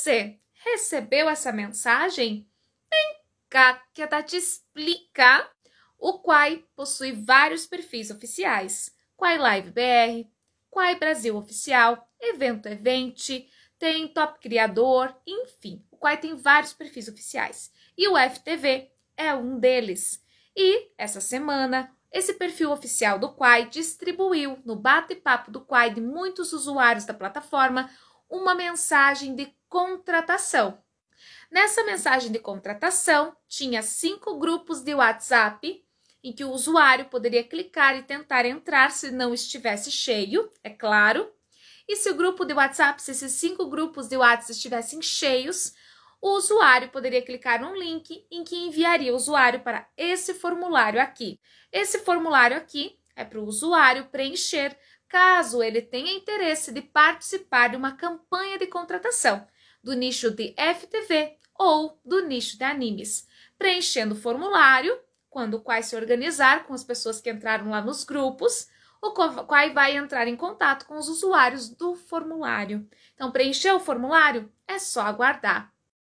Você recebeu essa mensagem? Vem cá que a Tati explica. O Quai possui vários perfis oficiais. Quai Live BR, Quai Brasil Oficial, Evento Evente, tem Top Criador, enfim. O Quai tem vários perfis oficiais. E o FTV é um deles. E, essa semana, esse perfil oficial do Quai distribuiu no bate-papo do Quai de muitos usuários da plataforma uma mensagem de contratação. Nessa mensagem de contratação, tinha cinco grupos de WhatsApp em que o usuário poderia clicar e tentar entrar se não estivesse cheio, é claro. E se o grupo de WhatsApp, se esses cinco grupos de WhatsApp estivessem cheios, o usuário poderia clicar num link em que enviaria o usuário para esse formulário aqui. Esse formulário aqui é para o usuário preencher caso ele tenha interesse de participar de uma campanha de contratação do nicho de FTV ou do nicho de animes, preenchendo o formulário, quando o Quai se organizar com as pessoas que entraram lá nos grupos, o Quai vai entrar em contato com os usuários do formulário. Então, preencher o formulário é só aguardar.